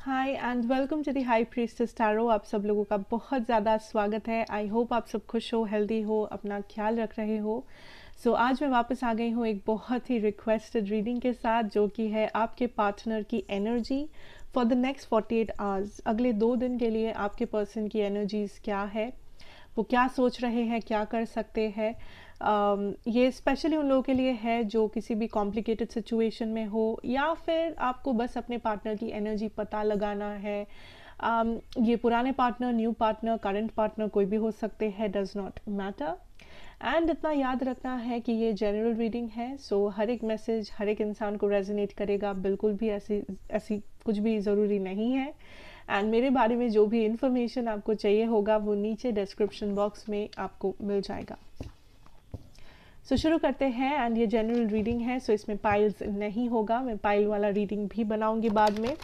hi and welcome to the high priestess tarot आप सब लोगों का बहुत ज़्यादा स्वागत है आई होप आप सब खुश हो हेल्दी हो अपना ख्याल रख रहे हो सो so, आज मैं वापस आ गई हूँ एक बहुत ही रिक्वेस्टेड रीडिंग के साथ जो कि है आपके पार्टनर की energy for the next forty eight hours अगले दो दिन के लिए आपके पर्सन की एनर्जीज क्या है वो क्या सोच रहे हैं क्या कर सकते हैं ये स्पेशली उन लोगों के लिए है जो किसी भी कॉम्प्लिकेटेड सिचुएशन में हो या फिर आपको बस अपने पार्टनर की एनर्जी पता लगाना है um, ये पुराने partner new partner current partner कोई भी हो सकते हैं डज नॉट मैटर एंड इतना याद रखना है कि ये जनरल रीडिंग है सो so हर एक मैसेज हर एक इंसान को रेजिनेट करेगा बिल्कुल भी ऐसी ऐसी कुछ भी ज़रूरी नहीं है एंड मेरे बारे में जो भी इंफॉर्मेशन आपको चाहिए होगा वो नीचे डिस्क्रिप्शन बॉक्स में आपको मिल जाएगा सो so, शुरू करते हैं एंड ये जनरल रीडिंग है सो so इसमें पाइल्स नहीं होगा मैं पाइल वाला रीडिंग भी बनाऊंगी बाद में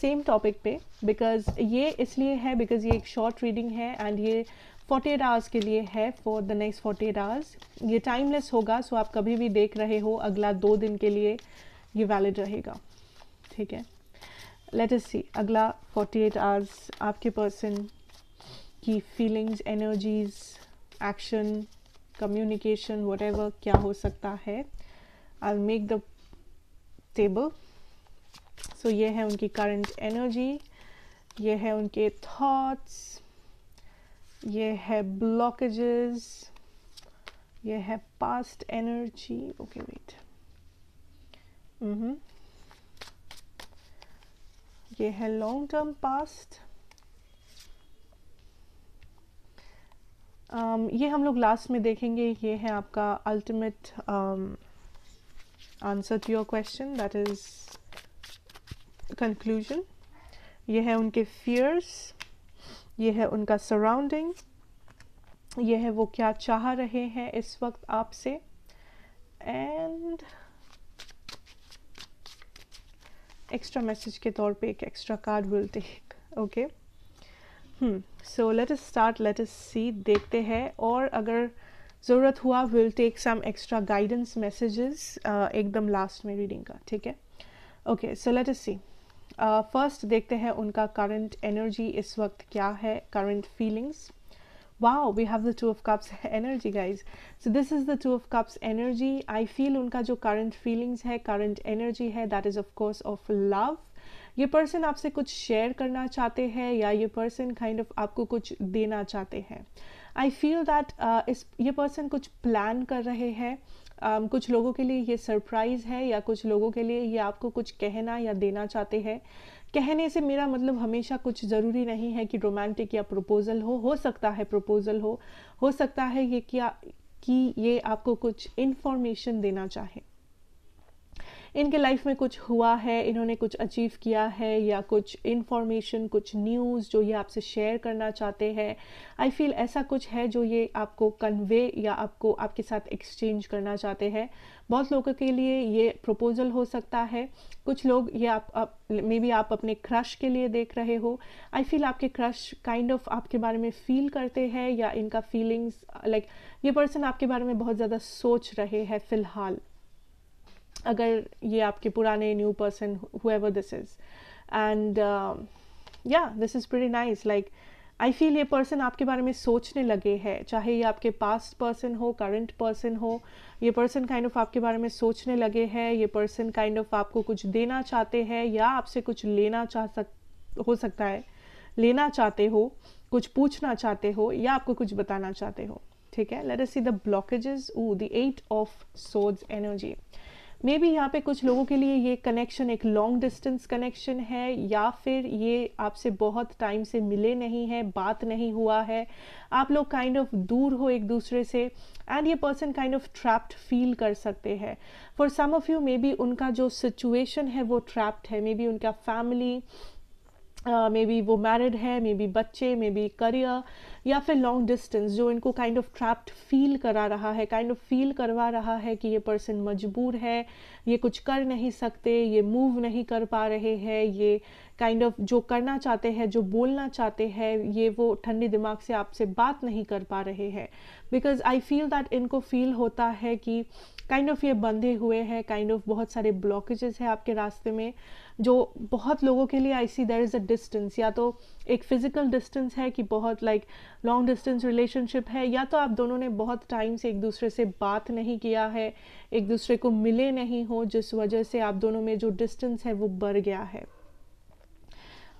सेम टॉपिक पे बिकॉज ये इसलिए है बिकॉज ये एक शॉर्ट रीडिंग है एंड ये 48 आवर्स के लिए है for the next eight hours ये टाइमलेस होगा सो so आप कभी भी देख रहे हो अगला दो दिन के लिए ये वैलिड रहेगा ठीक है लेट अस सी अगला एट आवर्स आपके पर्सन की feelings energies action communication whatever क्या हो सकता है I make the table so ये है उनकी करंट एनर्जी ये है उनके थॉट्स ये है ब्लॉकेजेस ये है past energy okay wait hmm ये है लॉन्ग टर्म पास्ट um, ये हम लोग लास्ट में देखेंगे ये है आपका ultimate answer to your question that is conclusion ये है उनके फियर्स ये है उनका सराउंडिंग ये है वो क्या चाह रहे हैं इस वक्त आपसे एंड एक्स्ट्रा मैसेज के तौर पे एक extra card will take okay so let us start let us see देखते हैं और अगर ज़रूरत हुआ will take some extra guidance messages एकदम लास्ट में रीडिंग का ठीक है okay so let us see first देखते हैं उनका करंट एनर्जी इस वक्त क्या है current feelings wow we have the two of cups energy guys so this is the two of cups energy I feel उनका जो करंट फीलिंग्स है करंट एनर्जी है that is of course of love ये person आपसे कुछ share करना चाहते हैं या ये पर्सन काइंड ऑफ आपको कुछ देना चाहते हैं आई फील दैट इस ये पर्सन कुछ प्लान कर रहे हैं um, कुछ लोगों के लिए ये सरप्राइज़ है या कुछ लोगों के लिए ये आपको कुछ कहना या देना चाहते हैं कहने से मेरा मतलब हमेशा कुछ ज़रूरी नहीं है कि रोमांटिक या प्रपोज़ल हो हो सकता है प्रपोज़ल हो हो सकता है ये क्या कि ये आपको कुछ इन्फॉर्मेशन देना चाहे इनके लाइफ में कुछ हुआ है इन्होंने कुछ अचीव किया है या कुछ इन्फॉर्मेशन कुछ न्यूज़ जो ये आपसे शेयर करना चाहते हैं आई फील ऐसा कुछ है जो ये आपको कन्वे या आपको आपके साथ एक्सचेंज करना चाहते हैं बहुत लोगों के लिए ये प्रपोजल हो सकता है कुछ लोग ये आप मे बी आप अपने क्रश के लिए देख रहे हो आई फील आपके क्रश काइंड ऑफ आपके बारे में फ़ील करते हैं या इनका फीलिंग्स लाइक like, ये पर्सन आपके बारे में बहुत ज़्यादा सोच रहे हैं फ़िलहाल अगर ये आपके पुराने new person whoever this is and या this is very nice like I feel ये पर्सन आपके बारे में सोचने लगे है चाहे ये आपके पास्ट पर्सन हो करंट पर्सन हो ये पर्सन काइंड ऑफ आपके बारे में सोचने लगे है ये पर्सन काइंड ऑफ आपको कुछ देना चाहते हैं या आपसे कुछ लेना चाह सक हो सकता है लेना चाहते हो कुछ पूछना चाहते हो या आपको कुछ बताना चाहते हो ठीक है let us see the blockages uh the eight of swords energy maybe यहाँ पे कुछ लोगों के लिए ये कनेक्शन एक लॉन्ग डिस्टेंस कनेक्शन है या फिर ये आपसे बहुत टाइम से मिले नहीं हैं बात नहीं हुआ है आप लोग काइंड ऑफ दूर हो एक दूसरे से एंड ये person kind of trapped feel कर सकते हैं for some of you maybe उनका जो सिचुएशन है वो ट्रैप्ड है मे बी उनका फैमिली मे बी वो मैरिड है मे बी बच्चे मे बी करियर या फिर लॉन्ग डिस्टेंस जो इनको काइंड ऑफ ट्रैप्ड फील करा रहा है काइंड ऑफ फील करवा रहा है कि ये पर्सन मजबूर है ये कुछ कर नहीं सकते ये मूव नहीं कर पा रहे हैं ये काइंड kind ऑफ of जो करना चाहते हैं जो बोलना चाहते हैं ये वो ठंडे दिमाग से आपसे बात नहीं कर पा रहे हैं बिकॉज आई फील दैट इनको फील होता है कि काइंड kind ऑफ of ये बंधे हुए हैं काइंड ऑफ बहुत सारे ब्लॉकेजेस हैं आपके रास्ते में जो बहुत लोगों के लिए आई सी देर इज़ अ डिस्टेंस या तो एक फ़िज़िकल डिस्टेंस है कि बहुत लाइक लॉन्ग डिस्टेंस रिलेशनशिप है या तो आप दोनों ने बहुत टाइम से एक दूसरे से बात नहीं किया है एक दूसरे को मिले नहीं हो जिस वजह से आप दोनों में जो डिस्टेंस है वो बढ़ गया है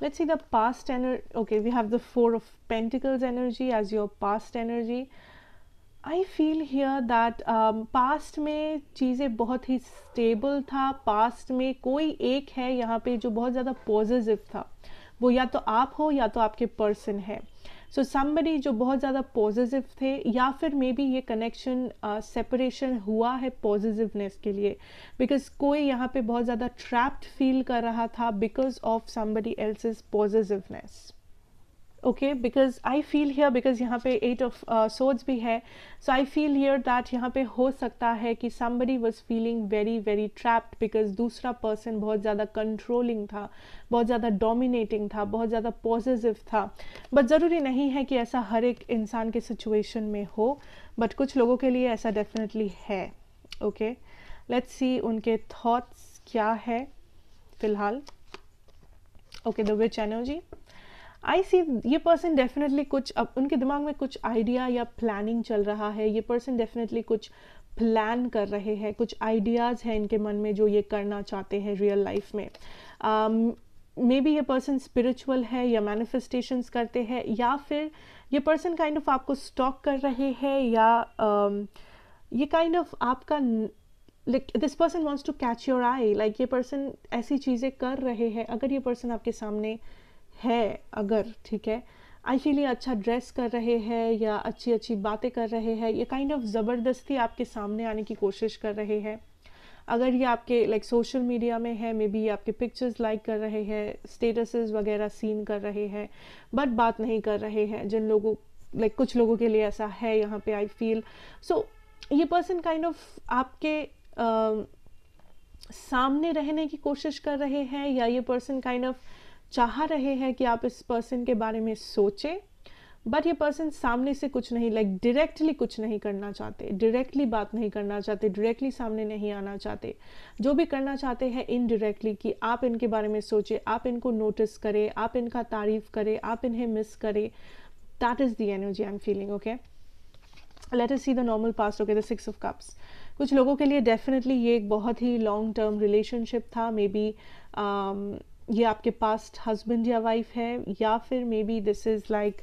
let's see the past okay we have the four of of energy as as past energy energy I feel here that past में चीज़ें बहुत ही स्टेबल था पास्ट में कोई एक है यहाँ पे जो बहुत ज़्यादा पॉजिटिव था वो या तो आप हो या तो आपके पर्सन है सो so, समबडी जो बहुत ज़्यादा पॉजिटिव थे या फिर मे बी ये कनेक्शन सेपरेशन uh, हुआ है पॉजिटिवनेस के लिए बिकॉज कोई यहाँ पे बहुत ज़्यादा ट्रैप्ड फील कर रहा था because of somebody else is positiveness okay because I feel here because यहाँ पे एट ऑफ सोच भी है so I feel here that यहाँ पे हो सकता है कि somebody was feeling very very trapped because दूसरा पर्सन बहुत ज़्यादा कंट्रोलिंग था बहुत ज़्यादा डोमिनेटिंग था बहुत ज़्यादा पॉजिटिव था बट ज़रूरी नहीं है कि ऐसा हर एक इंसान के सिचुएशन में हो बट कुछ लोगों के लिए ऐसा डेफिनेटली है ओके लेट्स सी उनके थाट्स क्या है फिलहाल okay the which energy I see ये पर्सन डेफिनेटली कुछ अब उनके दिमाग में कुछ आइडिया या प्लानिंग चल रहा है ये पर्सन डेफिनेटली कुछ प्लान कर रहे हैं कुछ आइडियाज़ हैं इनके मन में जो ये करना चाहते हैं रियल लाइफ में मे um, बी ये पर्सन स्पिरिचुअल है या मैनिफेस्टेशंस करते हैं या फिर ये पर्सन काइंड ऑफ आपको स्टॉक कर रहे हैं या um, ये काइंड kind ऑफ of आपका like this person wants to catch your eye like ये पर्सन ऐसी चीज़ें कर रहे हैं अगर ये पर्सन आपके सामने uh, है अगर ठीक है आई अच्छा ड्रेस कर रहे हैं या अच्छी अच्छी बातें कर रहे हैं ये काइंड ऑफ ज़बरदस्ती आपके सामने आने की कोशिश कर रहे हैं अगर ये आपके लाइक सोशल मीडिया में है मे बी ये आपके पिक्चर्स लाइक कर रहे हैं स्टेटसेस वगैरह सीन कर रहे हैं बट बात नहीं कर रहे हैं जिन लोगों लाइक like, कुछ लोगों के लिए ऐसा है यहाँ पे आई फील सो ये पर्सन काइंड ऑफ आपके uh, सामने रहने की कोशिश कर रहे हैं या ये पर्सन काइंड ऑफ चाह रहे हैं कि आप इस पर्सन के बारे में सोचें बट ये पर्सन सामने से कुछ नहीं लाइक like, डायरेक्टली कुछ नहीं करना चाहते डायरेक्टली बात नहीं करना चाहते डायरेक्टली सामने नहीं आना चाहते जो भी करना चाहते हैं इनडायरेक्टली कि आप इनके बारे में सोचें आप इनको नोटिस करें आप इनका तारीफ करें आप इन्हें मिस करें that is the energy I am feeling okay let us see the normal past okay the six of cups कुछ लोगों के लिए डेफिनेटली ये एक बहुत ही लॉन्ग टर्म रिलेशनशिप था मे बी um, ये आपके पास्ट हस्बैंड या वाइफ है या फिर maybe this is like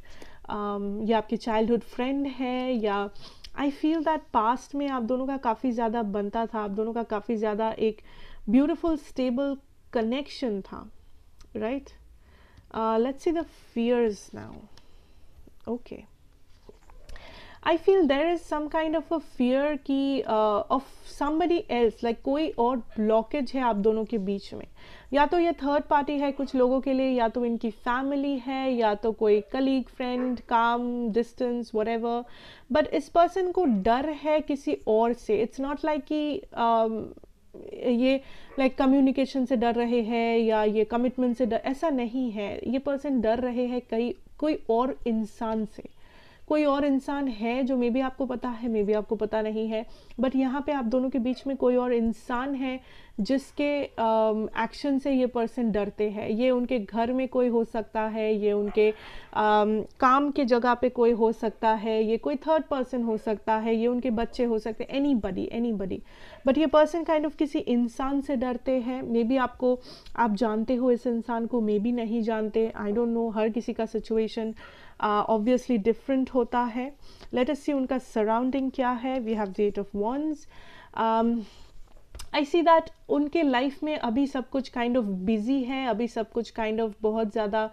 ये आपके चाइल्डहुड फ्रेंड है या आई फील दैट पास्ट में आप दोनों का काफ़ी ज़्यादा बनता था आप दोनों का काफ़ी ज़्यादा एक ब्यूटिफुल स्टेबल कनेक्शन था right let's see the fears now okay I feel there is some kind of a fear की ऑफ समबडी एल्स लाइक कोई और ब्लॉकेज है आप दोनों के बीच में या तो ये थर्ड पार्टी है कुछ लोगों के लिए या तो इनकी फैमिली है या तो कोई कलीग फ्रेंड काम डिस्टेंस वरेवर बट इस पर्सन को डर है किसी और से इट्स नॉट लाइक कि um, ये लाइक like, कम्युनिकेशन से डर रहे हैं या ये कमिटमेंट से डर ऐसा नहीं है ये पर्सन डर रहे हैं कई कोई और इंसान से कोई और इंसान है जो मे बी आपको पता है मे बी आपको पता नहीं है बट यहाँ पे आप दोनों के बीच में कोई और इंसान है जिसके एक्शन um, से ये पर्सन डरते हैं ये उनके घर में कोई हो सकता है ये उनके um, काम के जगह पे कोई हो सकता है ये कोई थर्ड पर्सन हो सकता है ये उनके बच्चे हो सकते हैं anybody anybody but ये पर्सन काइंड ऑफ किसी इंसान से डरते हैं मे बी आपको आप जानते हो इस इंसान को मे बी नहीं जानते आई डोंट नो हर किसी का सिचुएशन ऑब्वियसली uh, डिफरेंट होता है लेट अस सी उनका सराउंडिंग क्या है we have the eight of wands I see that उनके लाइफ में अभी सब कुछ काइंड ऑफ बिजी है अभी सब कुछ काइंड kind ऑफ of बहुत ज़्यादा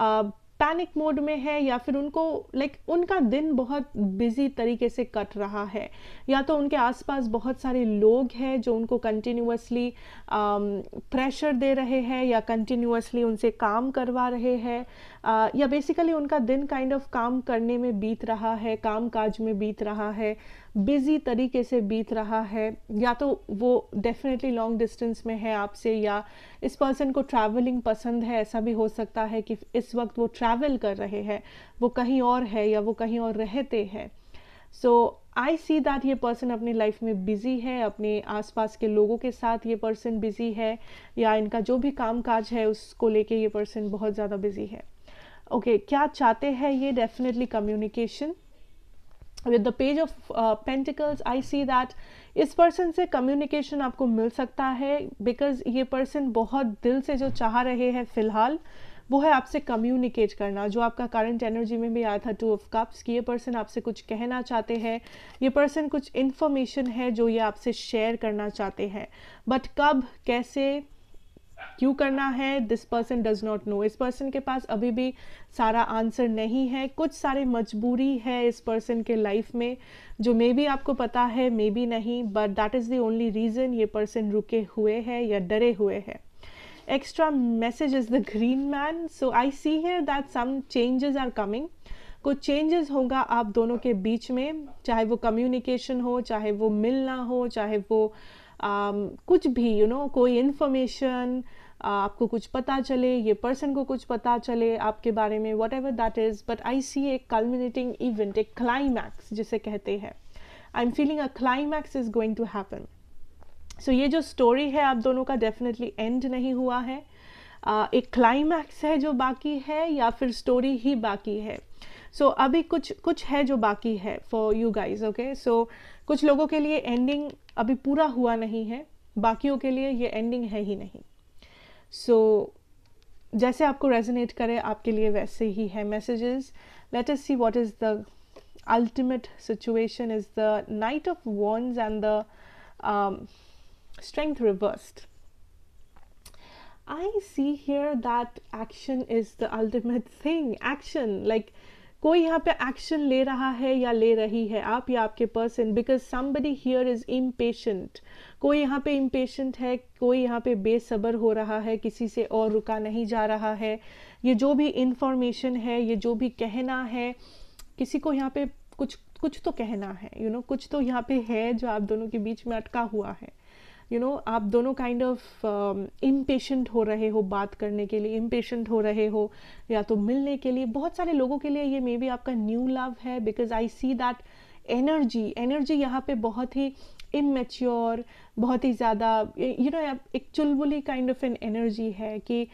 uh, पैनिक मोड में है या फिर उनको लाइक उनका दिन बहुत बिजी तरीके से कट रहा है या तो उनके आसपास बहुत सारे लोग हैं जो उनको कंटिन्यूसली प्रेशर um, दे रहे हैं या कंटिन्यूसली उनसे काम करवा रहे हैं uh, या बेसिकली उनका दिन काइंड kind ऑफ of काम करने में बीत रहा है काम काज में बीत रहा है बिजी तरीके से बीत रहा है या तो वो डेफिनेटली लॉन्ग डिस्टेंस में है आपसे या इस पर्सन को ट्रैवलिंग पसंद है ऐसा भी हो सकता है कि इस वक्त वो ट्रैवल कर रहे हैं वो कहीं और है या वो कहीं और रहते हैं सो आई सी दैट ये पर्सन अपनी लाइफ में बिजी है अपने आसपास के लोगों के साथ ये पर्सन बिजी है या इनका जो भी काम काज है उसको लेके ये पर्सन बहुत ज़्यादा बिजी है ओके okay, क्या चाहते हैं ये definitely communication with the page of pentacles I see that इस पर्सन से कम्युनिकेशन आपको मिल सकता है बिकॉज ये पर्सन बहुत दिल से जो चाह रहे हैं फिलहाल वो है आपसे कम्युनिकेट करना जो आपका करंट एनर्जी में भी आया था टू ऑफ कप्स कि ये पर्सन आपसे कुछ कहना चाहते हैं ये पर्सन कुछ इन्फॉर्मेशन है जो ये आपसे शेयर करना चाहते हैं बट कब कैसे क्यों करना है this person does not know इस पर्सन के पास अभी भी सारा आंसर नहीं है कुछ सारे मजबूरी है इस पर्सन के लाइफ में जो मे बी आपको पता है मे बी नहीं but that is the only reason ये पर्सन रुके हुए है या डरे हुए है extra message is the green man so I see here that some changes are coming कुछ चेंजेस होगा आप दोनों के बीच में चाहे वो कम्युनिकेशन हो चाहे वो मिलना हो चाहे वो Um, कुछ भी यू you नो know, कोई इन्फॉर्मेशन uh, आपको कुछ पता चले ये पर्सन को कुछ पता चले आपके बारे में whatever that is but I see a culminating event a climax जिसे कहते हैं I am feeling a climax is going to happen so ये जो स्टोरी है आप दोनों का डेफिनेटली एंड नहीं हुआ है uh, एक क्लाइमैक्स है जो बाकी है या फिर स्टोरी ही बाकी है सो so, अभी कुछ कुछ है जो बाकी है for you guys okay so कुछ लोगों के लिए एंडिंग अभी पूरा हुआ नहीं है बाकियों के लिए ये एंडिंग है ही नहीं सो so, जैसे आपको रेजोनेट करे आपके लिए वैसे ही है messages let us see what is the ultimate situation is the knight of wands and the strength reversed I see here that action is the ultimate thing action like कोई यहाँ पे एक्शन ले रहा है या ले रही है आप या आपके person because somebody here is impatient कोई यहाँ पे इम्पेशेंट है कोई यहाँ पे बेसब्र हो रहा है किसी से और रुका नहीं जा रहा है ये जो भी इंफॉर्मेशन है ये जो भी कहना है किसी को यहाँ पे कुछ कुछ तो कहना है यू you नो know, कुछ तो यहाँ पे है जो आप दोनों के बीच में अटका हुआ है यू you नो know, आप दोनों काइंड ऑफ इम्पेशेंट हो रहे हो बात करने के लिए इम्पेशेंट हो रहे हो या तो मिलने के लिए बहुत सारे लोगों के लिए ये मे बी आपका न्यू लव है because I see that energy energy यहाँ पे बहुत ही इमेच्योर बहुत ही ज़्यादा यू नो एक चुलबुली काइंड ऑफ एन एनर्जी है कि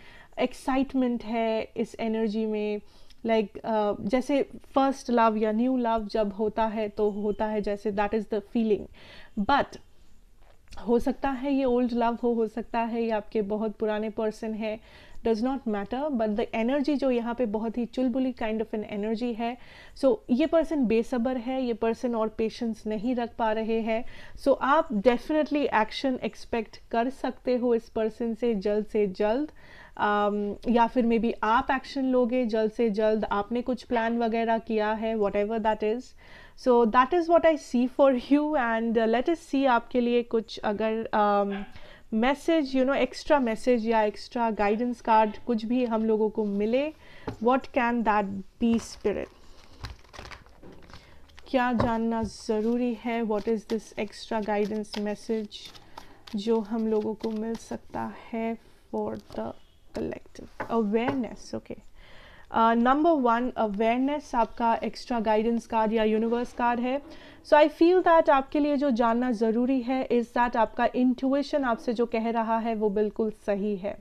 एक्साइटमेंट है इस एनर्जी में लाइक like, uh, जैसे फर्स्ट लव या न्यू लव जब होता है तो होता है जैसे that is the feeling but हो सकता है ये ओल्ड लव हो हो सकता है ये आपके बहुत पुराने पर्सन है does not matter but the energy जो यहाँ पे बहुत ही चुलबुली काइंड ऑफ एन एनर्जी है सो so, ये पर्सन बेसब्र है ये पर्सन और पेशेंस नहीं रख पा रहे हैं सो so, आप डेफिनेटली एक्शन एक्सपेक्ट कर सकते हो इस पर्सन से जल्द से जल्द um, या फिर मे बी आप एक्शन लोगे जल्द से जल्द आपने कुछ प्लान वगैरह किया है whatever that is so that is what I see for you and let us see आपके लिए कुछ अगर message you know extra message या एक्स्ट्रा गाइडेंस कार्ड कुछ भी हम लोगों को मिले what can that be spirit क्या जानना ज़रूरी है what is this extra guidance message जो हम लोगों को मिल सकता है for the collective awareness okay number one awareness आपका एक्स्ट्रा गाइडेंस कार्ड या यूनिवर्स कार्ड है सो आई फील दैट आपके लिए जो जानना ज़रूरी है इज़ दैट आपका इंट्यूशन आपसे जो कह रहा है वो बिल्कुल सही है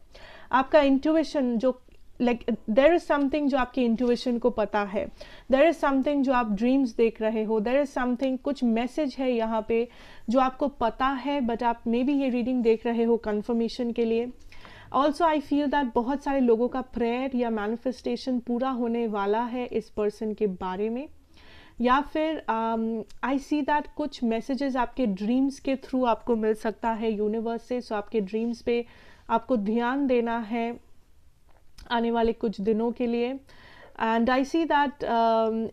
आपका इंट्यूशन जो लाइक देर इज़ समथिंग जो आपकी इंट्यूशन को पता है देर इज़ समथिंग जो आप ड्रीम्स देख रहे हो देर इज़ समथिंग कुछ मैसेज है यहाँ पे जो आपको पता है बट आप मे बी ये रीडिंग देख रहे हो कन्फर्मेशन के लिए ऑल्सो आई फील दैट बहुत सारे लोगों का प्रेयर या मैनिफेस्टेशन पूरा होने वाला है इस पर्सन के बारे में या फिर आई सी दैट कुछ मैसेजेस आपके ड्रीम्स के थ्रू आपको मिल सकता है यूनिवर्स से सो आपके ड्रीम्स पे आपको ध्यान देना है आने वाले कुछ दिनों के लिए एंड आई सी दैट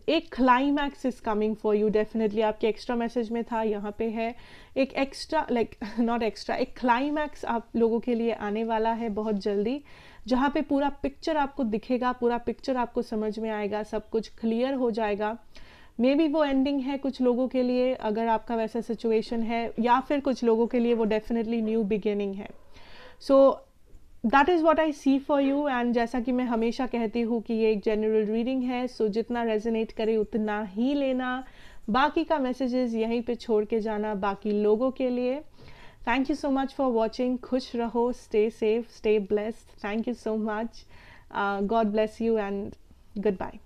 एक climax is coming for you definitely आपके एक्स्ट्रा मैसेज में था यहाँ पे है एक एक्स्ट्रा लाइक नॉट एक्स्ट्रा एक क्लाइमैक्स आप लोगों के लिए आने वाला है बहुत जल्दी जहाँ पे पूरा पिक्चर आपको दिखेगा पूरा पिक्चर आपको समझ में आएगा सब कुछ क्लियर हो जाएगा मे बी वो एंडिंग है कुछ लोगों के लिए अगर आपका वैसा सिचुएशन है या फिर कुछ लोगों के लिए वो डेफिनेटली न्यू बिगेनिंग है so so, that is what I see for you एंड जैसा कि मैं हमेशा कहती हूँ कि ये एक जनरल रीडिंग है सो so जितना रेजनेट करे उतना ही लेना बाकी का मैसेजेस यहीं पे छोड़ के जाना बाकी लोगों के लिए thank you so much for watching खुश रहो stay safe stay blessed thank you so much God bless you and good bye